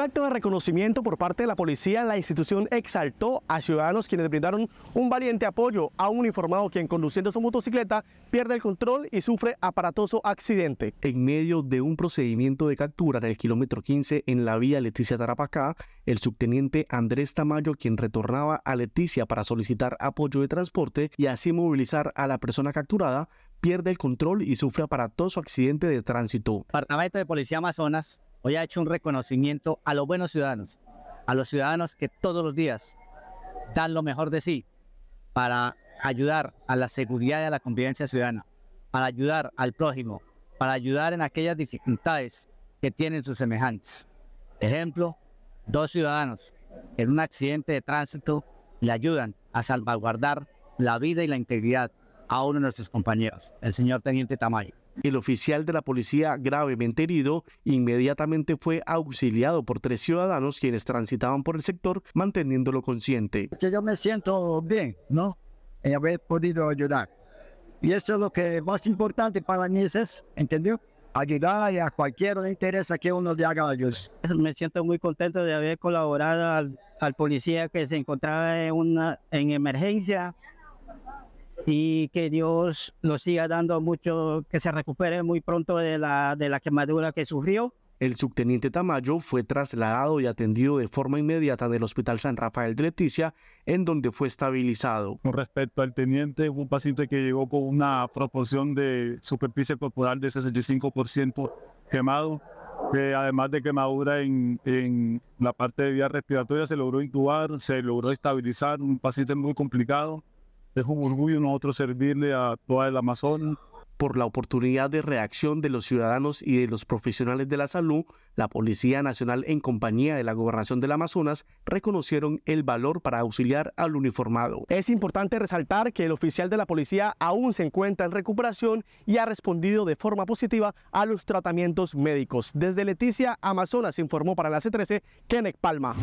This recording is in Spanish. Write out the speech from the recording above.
acto de reconocimiento por parte de la policía, la institución exaltó a ciudadanos quienes brindaron un valiente apoyo a un uniformado quien conduciendo su motocicleta pierde el control y sufre aparatoso accidente. En medio de un procedimiento de captura en el kilómetro 15 en la vía Leticia Tarapacá, el subteniente Andrés Tamayo, quien retornaba a Leticia para solicitar apoyo de transporte y así movilizar a la persona capturada, pierde el control y sufre aparatoso accidente de tránsito. Departamento de Policía Amazonas hoy ha hecho un reconocimiento a los buenos ciudadanos, a los ciudadanos que todos los días dan lo mejor de sí para ayudar a la seguridad y a la convivencia ciudadana, para ayudar al prójimo, para ayudar en aquellas dificultades que tienen sus semejantes. Ejemplo, dos ciudadanos en un accidente de tránsito le ayudan a salvaguardar la vida y la integridad a uno de nuestros compañeros, el señor Teniente Tamayo. El oficial de la policía gravemente herido inmediatamente fue auxiliado por tres ciudadanos quienes transitaban por el sector manteniéndolo consciente. yo me siento bien, ¿no? En haber podido ayudar. Y eso es lo que más importante para mí es, ¿entendió? Ayudar a cualquiera le interesa que uno le haga ayuda. Me siento muy contento de haber colaborado al, policía que se encontraba en, una, en emergencia y que Dios nos siga dando mucho, que se recupere muy pronto de la, de la quemadura que sufrió. El subteniente Tamayo fue trasladado y atendido de forma inmediata del Hospital San Rafael de Leticia, en donde fue estabilizado. Con respecto al teniente, un paciente que llegó con una proporción de superficie corporal de 65% quemado, que además de quemadura en, en la parte de vía respiratoria, se logró intubar, se logró estabilizar, un paciente muy complicado es un orgullo nosotros servirle a toda el Amazonas. Por la oportunidad de reacción de los ciudadanos y de los profesionales de la salud, la Policía Nacional en compañía de la Gobernación del Amazonas reconocieron el valor para auxiliar al uniformado. Es importante resaltar que el oficial de la policía aún se encuentra en recuperación y ha respondido de forma positiva a los tratamientos médicos. Desde Leticia, Amazonas informó para la C13 Kenneth Palma.